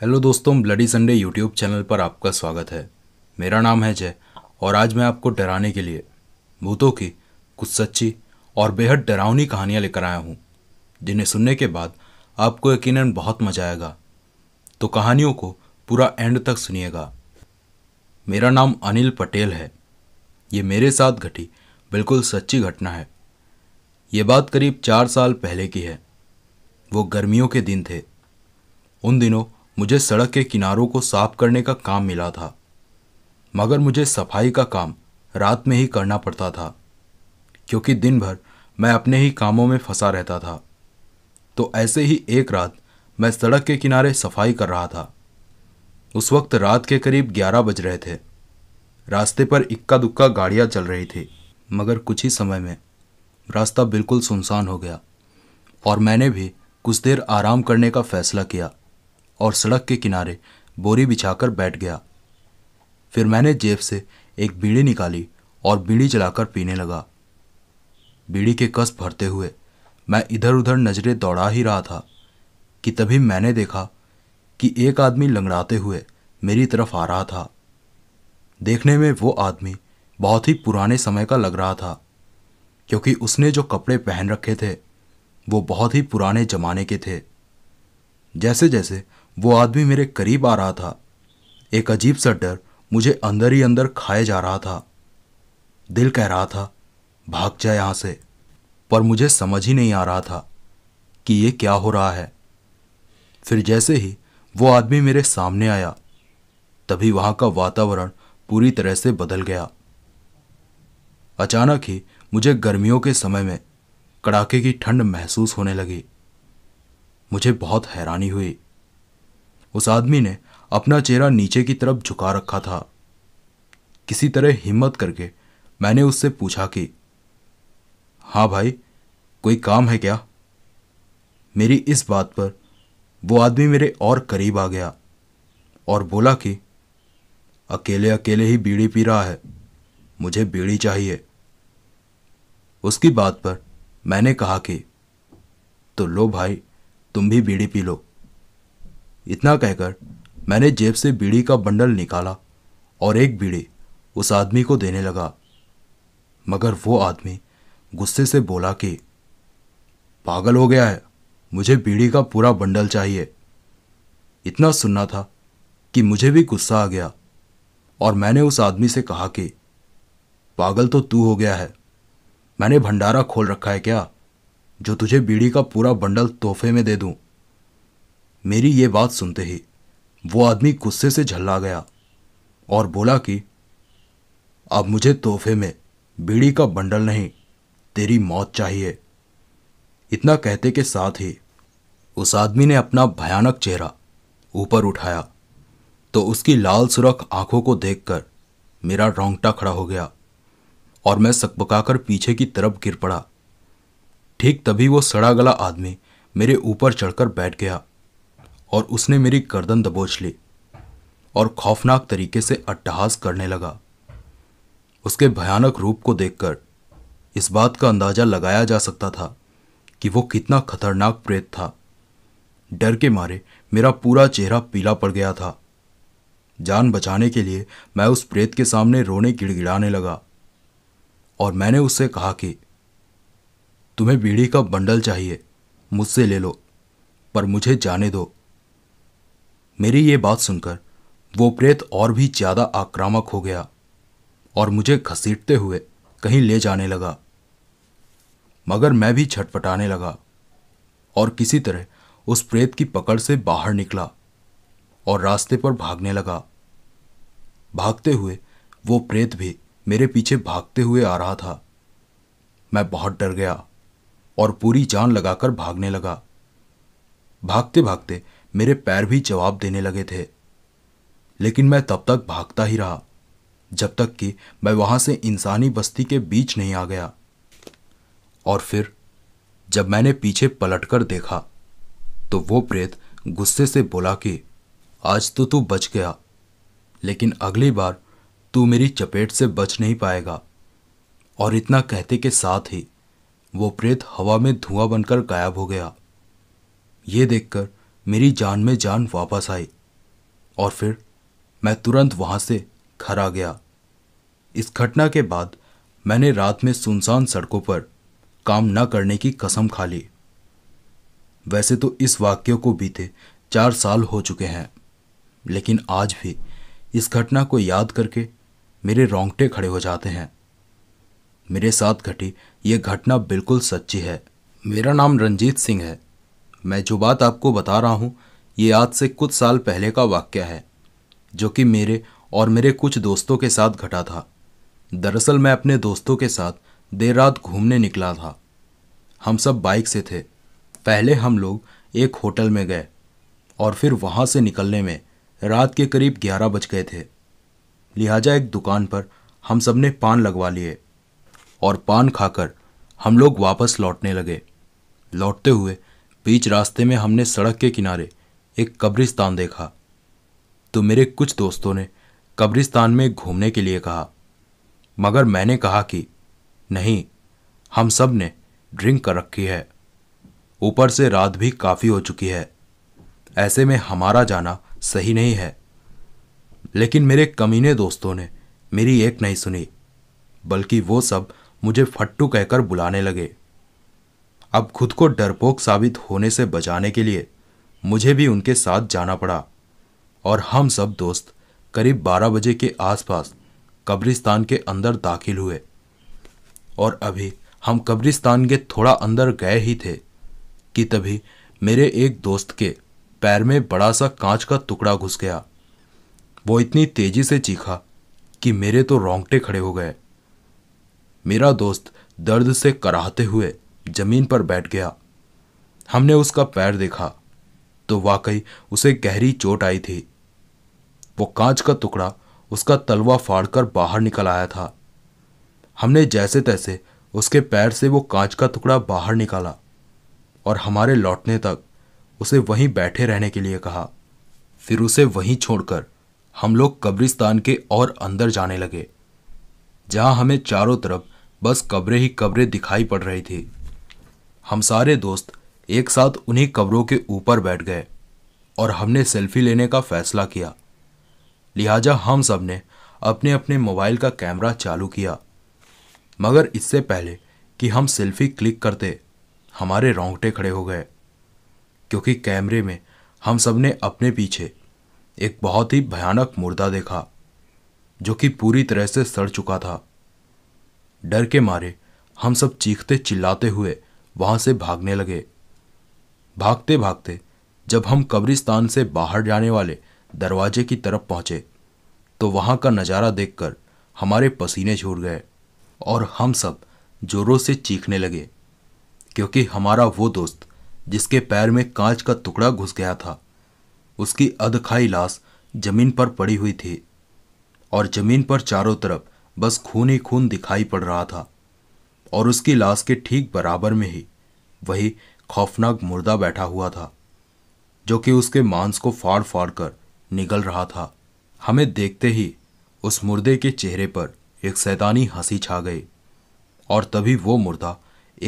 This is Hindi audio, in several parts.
हेलो दोस्तों ब्लडी संडे यूट्यूब चैनल पर आपका स्वागत है मेरा नाम है जय और आज मैं आपको डराने के लिए भूतों की कुछ सच्ची और बेहद डरावनी कहानियाँ लेकर आया हूँ जिन्हें सुनने के बाद आपको यकीनन बहुत मजा आएगा तो कहानियों को पूरा एंड तक सुनिएगा मेरा नाम अनिल पटेल है ये मेरे साथ घटी बिल्कुल सच्ची घटना है ये बात करीब चार साल पहले की है वो गर्मियों के दिन थे उन दिनों मुझे सड़क के किनारों को साफ करने का काम मिला था मगर मुझे सफाई का काम रात में ही करना पड़ता था क्योंकि दिन भर मैं अपने ही कामों में फंसा रहता था तो ऐसे ही एक रात मैं सड़क के किनारे सफाई कर रहा था उस वक्त रात के करीब ग्यारह बज रहे थे रास्ते पर इक्का दुक्का गाड़ियाँ चल रही थी मगर कुछ ही समय में रास्ता बिल्कुल सुनसान हो गया और मैंने भी कुछ देर आराम करने का फैसला किया और सड़क के किनारे बोरी बिछाकर बैठ गया फिर मैंने जेब से एक बीड़ी निकाली और बीड़ी जलाकर पीने लगा बीड़ी के कस भरते हुए मैं इधर उधर नज़रें दौड़ा ही रहा था कि तभी मैंने देखा कि एक आदमी लंगड़ाते हुए मेरी तरफ आ रहा था देखने में वो आदमी बहुत ही पुराने समय का लग रहा था क्योंकि उसने जो कपड़े पहन रखे थे वो बहुत ही पुराने ज़माने के थे जैसे जैसे वो आदमी मेरे करीब आ रहा था एक अजीब सा डर मुझे अंदर ही अंदर खाए जा रहा था दिल कह रहा था भाग जाए यहाँ से पर मुझे समझ ही नहीं आ रहा था कि ये क्या हो रहा है फिर जैसे ही वो आदमी मेरे सामने आया तभी वहाँ का वातावरण पूरी तरह से बदल गया अचानक ही मुझे गर्मियों के समय में कड़ाके की ठंड महसूस होने लगी मुझे बहुत हैरानी हुई उस आदमी ने अपना चेहरा नीचे की तरफ झुका रखा था किसी तरह हिम्मत करके मैंने उससे पूछा कि हाँ भाई कोई काम है क्या मेरी इस बात पर वो आदमी मेरे और करीब आ गया और बोला कि अकेले अकेले ही बीड़ी पी रहा है मुझे बीड़ी चाहिए उसकी बात पर मैंने कहा कि तो लो भाई तुम भी बीड़ी पी लो इतना कहकर मैंने जेब से बीड़ी का बंडल निकाला और एक बीड़ी उस आदमी को देने लगा मगर वो आदमी गुस्से से बोला कि पागल हो गया है मुझे बीड़ी का पूरा बंडल चाहिए इतना सुनना था कि मुझे भी गुस्सा आ गया और मैंने उस आदमी से कहा कि पागल तो तू हो गया है मैंने भंडारा खोल रखा है क्या जो तुझे बीड़ी का पूरा बंडल तोहफे में दे दूं मेरी ये बात सुनते ही वो आदमी गुस्से से झल्ला गया और बोला कि अब मुझे तोहफे में बीड़ी का बंडल नहीं तेरी मौत चाहिए इतना कहते के साथ ही उस आदमी ने अपना भयानक चेहरा ऊपर उठाया तो उसकी लाल सुरख आंखों को देखकर मेरा रोंगटा खड़ा हो गया और मैं सकबकाकर पीछे की तरफ गिर पड़ा ठीक तभी वो सड़ा गला आदमी मेरे ऊपर चढ़कर बैठ गया और उसने मेरी गर्दन दबोच ली और खौफनाक तरीके से अट्टहास करने लगा उसके भयानक रूप को देखकर इस बात का अंदाजा लगाया जा सकता था कि वो कितना खतरनाक प्रेत था डर के मारे मेरा पूरा चेहरा पीला पड़ गया था जान बचाने के लिए मैं उस प्रेत के सामने रोने गिड़गिड़ाने लगा और मैंने उससे कहा कि तुम्हें बीड़ी का बंडल चाहिए मुझसे ले लो पर मुझे जाने दो मेरी ये बात सुनकर वो प्रेत और भी ज़्यादा आक्रामक हो गया और मुझे घसीटते हुए कहीं ले जाने लगा मगर मैं भी छटपटाने लगा और किसी तरह उस प्रेत की पकड़ से बाहर निकला और रास्ते पर भागने लगा भागते हुए वो प्रेत भी मेरे पीछे भागते हुए आ रहा था मैं बहुत डर गया और पूरी जान लगाकर भागने लगा भागते भागते मेरे पैर भी जवाब देने लगे थे लेकिन मैं तब तक भागता ही रहा जब तक कि मैं वहां से इंसानी बस्ती के बीच नहीं आ गया और फिर जब मैंने पीछे पलटकर देखा तो वो प्रेत गुस्से से बोला कि आज तो तू बच गया लेकिन अगली बार तू मेरी चपेट से बच नहीं पाएगा और इतना कहते के साथ ही वो प्रेत हवा में धुआं बनकर गायब हो गया ये देखकर मेरी जान में जान वापस आई और फिर मैं तुरंत वहाँ से घर आ गया इस घटना के बाद मैंने रात में सुनसान सड़कों पर काम न करने की कसम खा ली वैसे तो इस वाक्य को बीते चार साल हो चुके हैं लेकिन आज भी इस घटना को याद करके मेरे रोंगटे खड़े हो जाते हैं मेरे साथ घटी ये घटना बिल्कुल सच्ची है मेरा नाम रंजीत सिंह है मैं जो बात आपको बता रहा हूँ ये आज से कुछ साल पहले का वाक्य है जो कि मेरे और मेरे कुछ दोस्तों के साथ घटा था दरअसल मैं अपने दोस्तों के साथ देर रात घूमने निकला था हम सब बाइक से थे पहले हम लोग एक होटल में गए और फिर वहाँ से निकलने में रात के करीब ग्यारह बज गए थे लिहाजा एक दुकान पर हम सब ने पान लगवा लिए और पान खाकर हम लोग वापस लौटने लगे लौटते हुए बीच रास्ते में हमने सड़क के किनारे एक कब्रिस्तान देखा तो मेरे कुछ दोस्तों ने कब्रिस्तान में घूमने के लिए कहा मगर मैंने कहा कि नहीं हम सब ने ड्रिंक कर रखी है ऊपर से रात भी काफ़ी हो चुकी है ऐसे में हमारा जाना सही नहीं है लेकिन मेरे कमीने दोस्तों ने मेरी एक नहीं सुनी बल्कि वो सब मुझे फट्टू कहकर बुलाने लगे अब खुद को डरपोक साबित होने से बचाने के लिए मुझे भी उनके साथ जाना पड़ा और हम सब दोस्त करीब 12 बजे के आसपास कब्रिस्तान के अंदर दाखिल हुए और अभी हम कब्रिस्तान के थोड़ा अंदर गए ही थे कि तभी मेरे एक दोस्त के पैर में बड़ा सा कांच का टुकड़ा घुस गया वो इतनी तेजी से चीखा कि मेरे तो रोंगटे खड़े हो गए मेरा दोस्त दर्द से कराहते हुए जमीन पर बैठ गया हमने उसका पैर देखा तो वाकई उसे गहरी चोट आई थी वो कांच का टुकड़ा उसका तलवा फाड़कर बाहर निकल आया था हमने जैसे तैसे उसके पैर से वो कांच का टुकड़ा बाहर निकाला और हमारे लौटने तक उसे वहीं बैठे रहने के लिए कहा फिर उसे वहीं छोड़कर हम लोग कब्रिस्तान के और अंदर जाने लगे जहां हमें चारों तरफ बस कब्रें ही कब्रें दिखाई पड़ रही थी हम सारे दोस्त एक साथ उन्हीं कब्रों के ऊपर बैठ गए और हमने सेल्फी लेने का फैसला किया लिहाजा हम सब ने अपने अपने मोबाइल का कैमरा चालू किया मगर इससे पहले कि हम सेल्फी क्लिक करते हमारे रोंगटे खड़े हो गए क्योंकि कैमरे में हम सब ने अपने पीछे एक बहुत ही भयानक मुर्दा देखा जो कि पूरी तरह से सड़ चुका था डर के मारे हम सब चीखते चिल्लाते हुए वहां से भागने लगे भागते भागते जब हम कब्रिस्तान से बाहर जाने वाले दरवाजे की तरफ पहुंचे तो वहां का नज़ारा देखकर हमारे पसीने छूट गए और हम सब जोरों से चीखने लगे क्योंकि हमारा वो दोस्त जिसके पैर में कांच का टुकड़ा घुस गया था उसकी अधखाई लाश जमीन पर पड़ी हुई थी और जमीन पर चारों तरफ बस खून ही खून दिखाई पड़ रहा था और उसकी लाश के ठीक बराबर में ही वही खौफनाक मुर्दा बैठा हुआ था जो कि उसके मांस को फाड़ फाड़ कर निगल रहा था हमें देखते ही उस मुर्दे के चेहरे पर एक सैतानी हंसी छा गई और तभी वो मुर्दा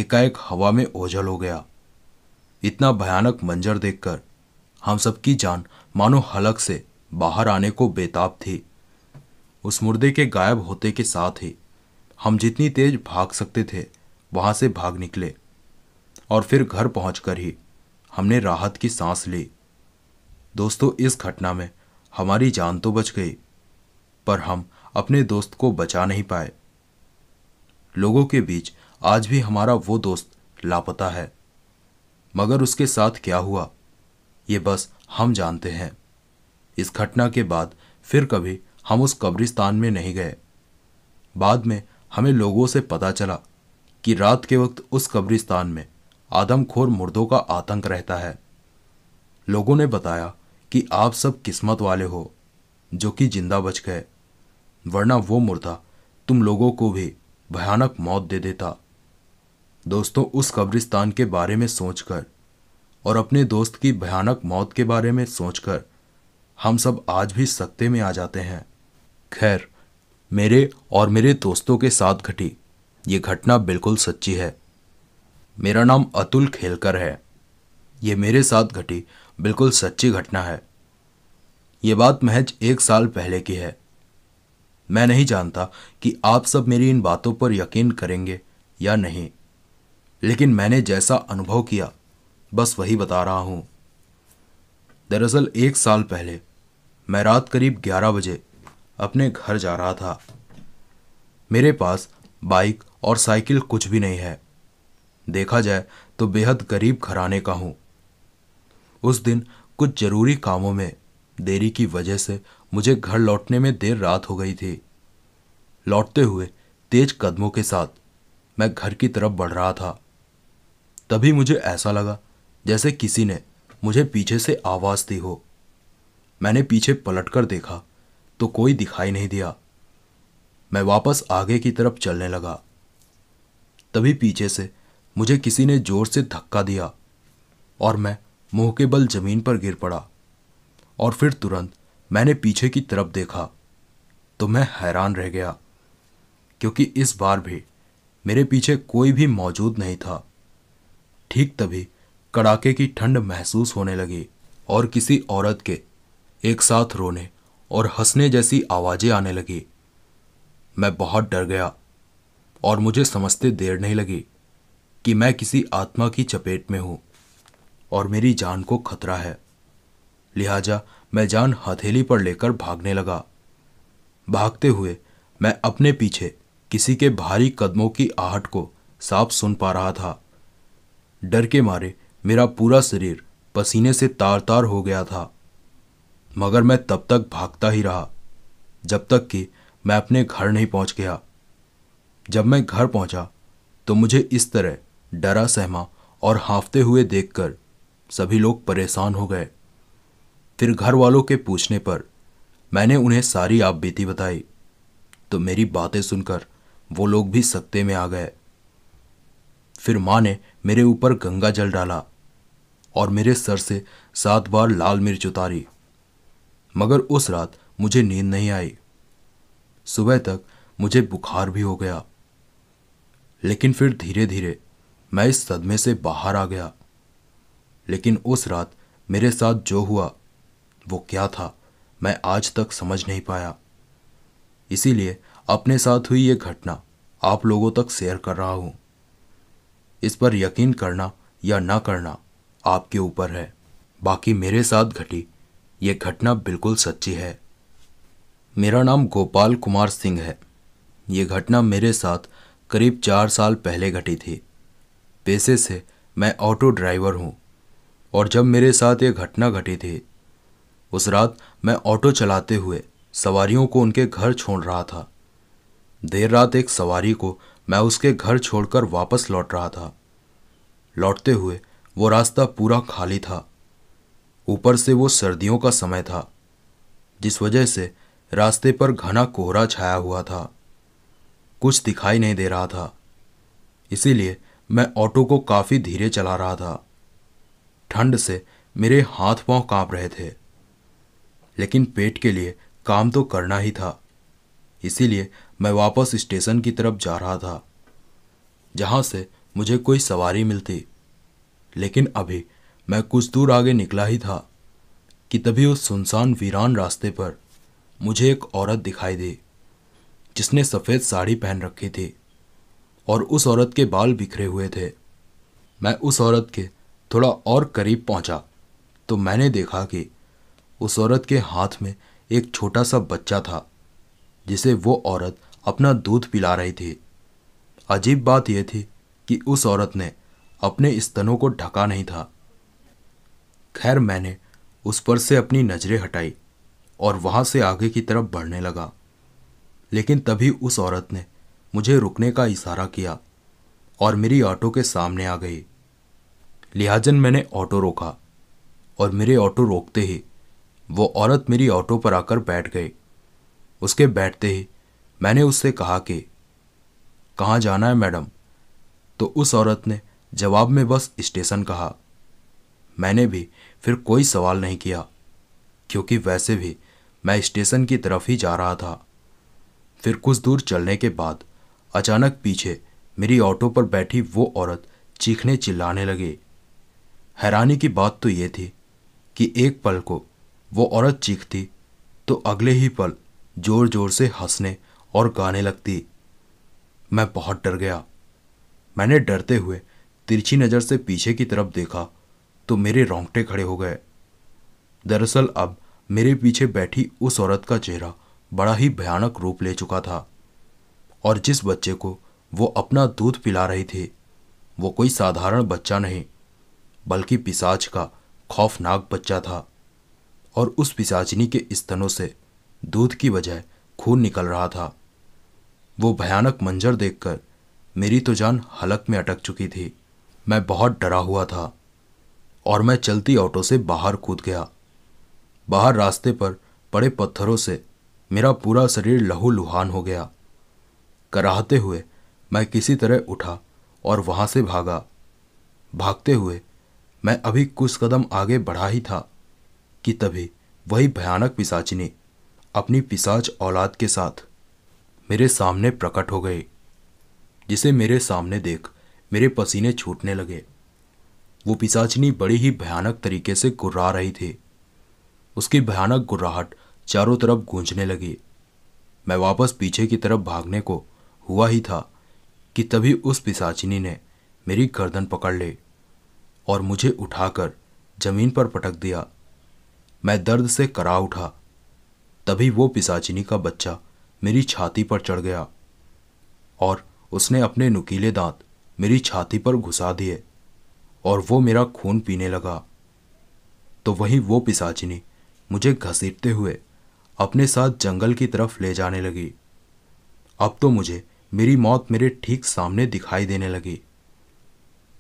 एकाएक हवा में ओझल हो गया इतना भयानक मंजर देखकर हम सबकी जान मानो हलक से बाहर आने को बेताब थी उस मुर्दे के गायब होते के साथ ही हम जितनी तेज भाग सकते थे वहां से भाग निकले और फिर घर पहुँच ही हमने राहत की सांस ली दोस्तों इस घटना में हमारी जान तो बच गई पर हम अपने दोस्त को बचा नहीं पाए लोगों के बीच आज भी हमारा वो दोस्त लापता है मगर उसके साथ क्या हुआ ये बस हम जानते हैं इस घटना के बाद फिर कभी हम उस कब्रिस्तान में नहीं गए बाद में हमें लोगों से पता चला कि रात के वक्त उस कब्रिस्तान में आदमखोर मुर्दों का आतंक रहता है लोगों ने बताया कि आप सब किस्मत वाले हो जो कि जिंदा बच गए वरना वो मुर्दा तुम लोगों को भी भयानक मौत दे देता दोस्तों उस कब्रिस्तान के बारे में सोचकर और अपने दोस्त की भयानक मौत के बारे में सोचकर हम सब आज भी सकते में आ जाते हैं खैर मेरे और मेरे दोस्तों के साथ घटी ये घटना बिल्कुल सच्ची है मेरा नाम अतुल खेलकर है ये मेरे साथ घटी बिल्कुल सच्ची घटना है ये बात महज एक साल पहले की है मैं नहीं जानता कि आप सब मेरी इन बातों पर यकीन करेंगे या नहीं लेकिन मैंने जैसा अनुभव किया बस वही बता रहा हूँ दरअसल एक साल पहले मैं रात करीब ग्यारह बजे अपने घर जा रहा था मेरे पास बाइक और साइकिल कुछ भी नहीं है देखा जाए तो बेहद गरीब घराने का हूं उस दिन कुछ जरूरी कामों में देरी की वजह से मुझे घर लौटने में देर रात हो गई थी लौटते हुए तेज कदमों के साथ मैं घर की तरफ बढ़ रहा था तभी मुझे ऐसा लगा जैसे किसी ने मुझे पीछे से आवाज़ दी हो मैंने पीछे पलटकर देखा तो कोई दिखाई नहीं दिया मैं वापस आगे की तरफ चलने लगा तभी पीछे से मुझे किसी ने जोर से धक्का दिया और मैं मुंह के बल जमीन पर गिर पड़ा और फिर तुरंत मैंने पीछे की तरफ देखा तो मैं हैरान रह गया क्योंकि इस बार भी मेरे पीछे कोई भी मौजूद नहीं था ठीक तभी कड़ाके की ठंड महसूस होने लगी और किसी औरत के एक साथ रोने और हंसने जैसी आवाजें आने लगी मैं बहुत डर गया और मुझे समझते देर नहीं लगी कि मैं किसी आत्मा की चपेट में हूं और मेरी जान को खतरा है लिहाजा मैं जान हथेली पर लेकर भागने लगा भागते हुए मैं अपने पीछे किसी के भारी कदमों की आहट को साफ सुन पा रहा था डर के मारे मेरा पूरा शरीर पसीने से तार तार हो गया था मगर मैं तब तक भागता ही रहा जब तक कि मैं अपने घर नहीं पहुंच गया जब मैं घर पहुंचा तो मुझे इस तरह डरा सहमा और हाँफते हुए देखकर सभी लोग परेशान हो गए फिर घर वालों के पूछने पर मैंने उन्हें सारी आप बीती बताई तो मेरी बातें सुनकर वो लोग भी सत्ते में आ गए फिर माँ ने मेरे ऊपर गंगा जल डाला और मेरे सर से सात बार लाल मिर्च उतारी मगर उस रात मुझे नींद नहीं आई सुबह तक मुझे बुखार भी हो गया लेकिन फिर धीरे धीरे मैं इस सदमे से बाहर आ गया लेकिन उस रात मेरे साथ जो हुआ वो क्या था मैं आज तक समझ नहीं पाया इसीलिए अपने साथ हुई ये घटना आप लोगों तक शेयर कर रहा हूं इस पर यकीन करना या ना करना आपके ऊपर है बाकी मेरे साथ घटी यह घटना बिल्कुल सच्ची है मेरा नाम गोपाल कुमार सिंह है ये घटना मेरे साथ करीब चार साल पहले घटी थी पैसे से मैं ऑटो ड्राइवर हूँ और जब मेरे साथ ये घटना घटी थी उस रात मैं ऑटो चलाते हुए सवारियों को उनके घर छोड़ रहा था देर रात एक सवारी को मैं उसके घर छोड़कर वापस लौट रहा था लौटते हुए वो रास्ता पूरा खाली था ऊपर से वो सर्दियों का समय था जिस वजह से रास्ते पर घना कोहरा छाया हुआ था कुछ दिखाई नहीं दे रहा था इसीलिए मैं ऑटो को काफ़ी धीरे चला रहा था ठंड से मेरे हाथ पांव कांप रहे थे लेकिन पेट के लिए काम तो करना ही था इसीलिए मैं वापस स्टेशन की तरफ जा रहा था जहाँ से मुझे कोई सवारी मिलती लेकिन अभी मैं कुछ दूर आगे निकला ही था कि तभी उस सुनसान वीरान रास्ते पर मुझे एक औरत दिखाई दी जिसने सफ़ेद साड़ी पहन रखी थी और उस औरत के बाल बिखरे हुए थे मैं उस औरत के थोड़ा और करीब पहुंचा तो मैंने देखा कि उस औरत के हाथ में एक छोटा सा बच्चा था जिसे वो औरत अपना दूध पिला रही थी अजीब बात यह थी कि उस औरत ने अपने स्तनों को ढका नहीं था खैर मैंने उस पर से अपनी नज़रें हटाई और वहाँ से आगे की तरफ बढ़ने लगा लेकिन तभी उस औरत ने मुझे रुकने का इशारा किया और मेरी ऑटो के सामने आ गई लिहाजन मैंने ऑटो रोका और मेरे ऑटो रोकते ही वो औरत मेरी ऑटो पर आकर बैठ गई उसके बैठते ही मैंने उससे कहा कि कहाँ जाना है मैडम तो उस औरत ने जवाब में बस स्टेशन कहा मैंने भी फिर कोई सवाल नहीं किया क्योंकि वैसे भी मैं स्टेशन की तरफ ही जा रहा था फिर कुछ दूर चलने के बाद अचानक पीछे मेरी ऑटो पर बैठी वो औरत चीखने चिल्लाने लगे हैरानी की बात तो ये थी कि एक पल को वो औरत चीखती तो अगले ही पल जोर जोर से हंसने और गाने लगती मैं बहुत डर गया मैंने डरते हुए तिरछी नज़र से पीछे की तरफ देखा तो मेरे रोंगटे खड़े हो गए दरअसल अब मेरे पीछे बैठी उस औरत का चेहरा बड़ा ही भयानक रूप ले चुका था और जिस बच्चे को वो अपना दूध पिला रही थी वो कोई साधारण बच्चा नहीं बल्कि पिसाच का खौफनाक बच्चा था और उस पिसाचनी के स्तनों से दूध की बजाय खून निकल रहा था वो भयानक मंजर देखकर मेरी तो जान हलक में अटक चुकी थी मैं बहुत डरा हुआ था और मैं चलती ऑटो से बाहर कूद गया बाहर रास्ते पर पड़े पत्थरों से मेरा पूरा शरीर लहूलुहान हो गया कराहते हुए मैं किसी तरह उठा और वहाँ से भागा भागते हुए मैं अभी कुछ कदम आगे बढ़ा ही था कि तभी वही भयानक पिसाचिनी अपनी पिसाच औलाद के साथ मेरे सामने प्रकट हो गई जिसे मेरे सामने देख मेरे पसीने छूटने लगे वो पिसाचिनी बड़े ही भयानक तरीके से गुर्रा रही थी उसकी भयानक गुर्राहट चारों तरफ गूंजने लगी मैं वापस पीछे की तरफ भागने को हुआ ही था कि तभी उस पिसाचिनी ने मेरी गर्दन पकड़ ली और मुझे उठाकर जमीन पर पटक दिया मैं दर्द से करा उठा तभी वो पिसाचिनी का बच्चा मेरी छाती पर चढ़ गया और उसने अपने नुकीले दांत मेरी छाती पर घुसा दिए और वो मेरा खून पीने लगा तो वही वो पिसाचिनी मुझे घसीटते हुए अपने साथ जंगल की तरफ ले जाने लगी अब तो मुझे मेरी मौत मेरे ठीक सामने दिखाई देने लगी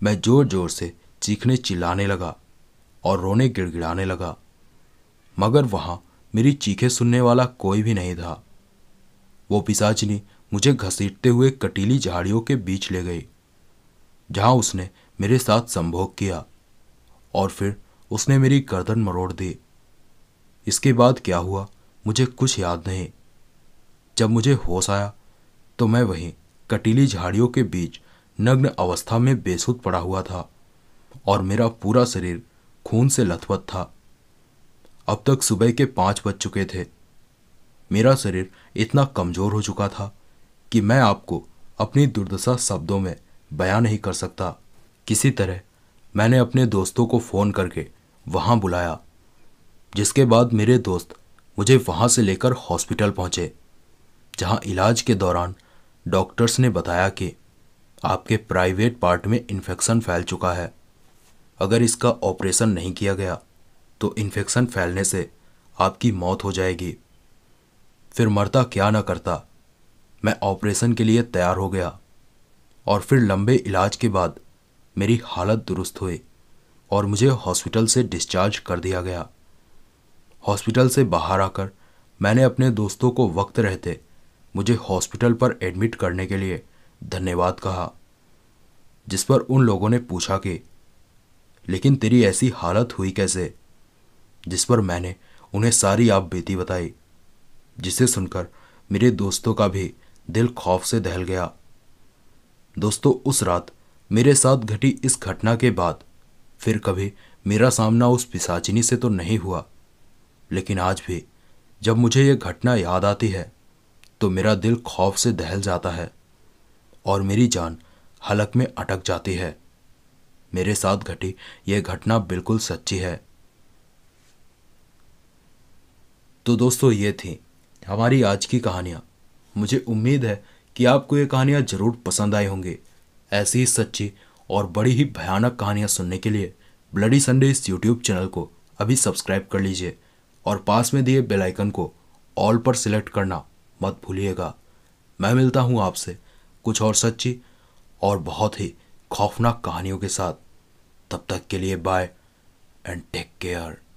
मैं जोर जोर से चीखने चिल्लाने लगा और रोने गिड़गिड़ाने लगा मगर वहां मेरी चीखे सुनने वाला कोई भी नहीं था वो पिसाचिनी मुझे घसीटते हुए कटीली झाड़ियों के बीच ले गई जहां उसने मेरे साथ संभोग किया और फिर उसने मेरी गर्दन मरोड़ दी इसके बाद क्या हुआ मुझे कुछ याद नहीं जब मुझे होश आया तो मैं वहीं कटीली झाड़ियों के बीच नग्न अवस्था में बेसुद पड़ा हुआ था और मेरा पूरा शरीर खून से लथपथ था अब तक सुबह के पाँच बज चुके थे मेरा शरीर इतना कमज़ोर हो चुका था कि मैं आपको अपनी दुर्दशा शब्दों में बयां नहीं कर सकता किसी तरह मैंने अपने दोस्तों को फ़ोन करके वहाँ बुलाया जिसके बाद मेरे दोस्त मुझे वहाँ से लेकर हॉस्पिटल पहुँचे जहाँ इलाज के दौरान डॉक्टर्स ने बताया कि आपके प्राइवेट पार्ट में इन्फेक्शन फैल चुका है अगर इसका ऑपरेशन नहीं किया गया तो इन्फेक्शन फैलने से आपकी मौत हो जाएगी फिर मरता क्या ना करता मैं ऑपरेशन के लिए तैयार हो गया और फिर लंबे इलाज के बाद मेरी हालत दुरुस्त हुई और मुझे हॉस्पिटल से डिस्चार्ज कर दिया गया हॉस्पिटल से बाहर आकर मैंने अपने दोस्तों को वक्त रहते मुझे हॉस्पिटल पर एडमिट करने के लिए धन्यवाद कहा जिस पर उन लोगों ने पूछा कि लेकिन तेरी ऐसी हालत हुई कैसे जिस पर मैंने उन्हें सारी आप बीती बताई जिसे सुनकर मेरे दोस्तों का भी दिल खौफ से दहल गया दोस्तों उस रात मेरे साथ घटी इस घटना के बाद फिर कभी मेरा सामना उस पिसाचिनी से तो नहीं हुआ लेकिन आज भी जब मुझे यह घटना याद आती है तो मेरा दिल खौफ से दहल जाता है और मेरी जान हलक में अटक जाती है मेरे साथ घटी यह घटना बिल्कुल सच्ची है तो दोस्तों ये थी हमारी आज की कहानियाँ मुझे उम्मीद है कि आपको ये कहानियाँ ज़रूर पसंद आई होंगी ऐसी ही सच्ची और बड़ी ही भयानक कहानियाँ सुनने के लिए ब्लडी संडे इस यूट्यूब चैनल को अभी सब्सक्राइब कर लीजिए और पास में दिए बेल आइकन को ऑल पर सिलेक्ट करना मत भूलिएगा मैं मिलता हूँ आपसे कुछ और सच्ची और बहुत ही खौफनाक कहानियों के साथ तब तक के लिए बाय एंड टेक केयर